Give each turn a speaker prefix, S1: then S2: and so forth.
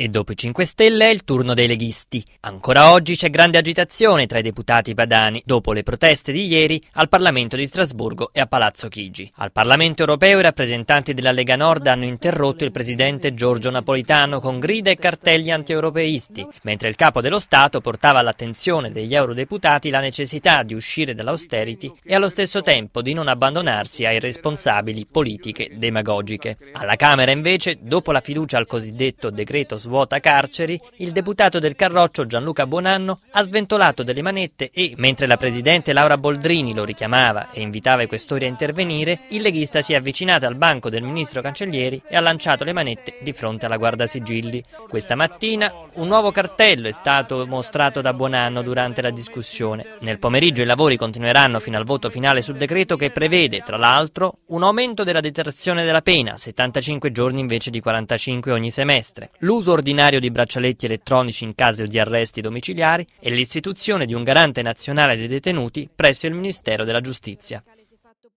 S1: E dopo i 5 Stelle è il turno dei leghisti. Ancora oggi c'è grande agitazione tra i deputati padani dopo le proteste di ieri al Parlamento di Strasburgo e a Palazzo Chigi. Al Parlamento europeo i rappresentanti della Lega Nord hanno interrotto il presidente Giorgio Napolitano con grida e cartelli antieuropeisti, mentre il capo dello Stato portava all'attenzione degli eurodeputati la necessità di uscire dall'austerity e allo stesso tempo di non abbandonarsi a irresponsabili politiche demagogiche. Alla Camera invece, dopo la fiducia al cosiddetto decreto su svuota carceri, il deputato del Carroccio Gianluca Buonanno ha sventolato delle manette e, mentre la presidente Laura Boldrini lo richiamava e invitava i questori a intervenire, il leghista si è avvicinato al banco del ministro Cancellieri e ha lanciato le manette di fronte alla Guarda Sigilli. Questa mattina un nuovo cartello è stato mostrato da Buonanno durante la discussione. Nel pomeriggio i lavori continueranno fino al voto finale sul decreto che prevede, tra l'altro, un aumento della detrazione della pena, 75 giorni invece di 45 ogni semestre, l'uso ordinario di braccialetti elettronici in caso di arresti domiciliari e l'istituzione di un garante nazionale dei detenuti presso il Ministero della Giustizia.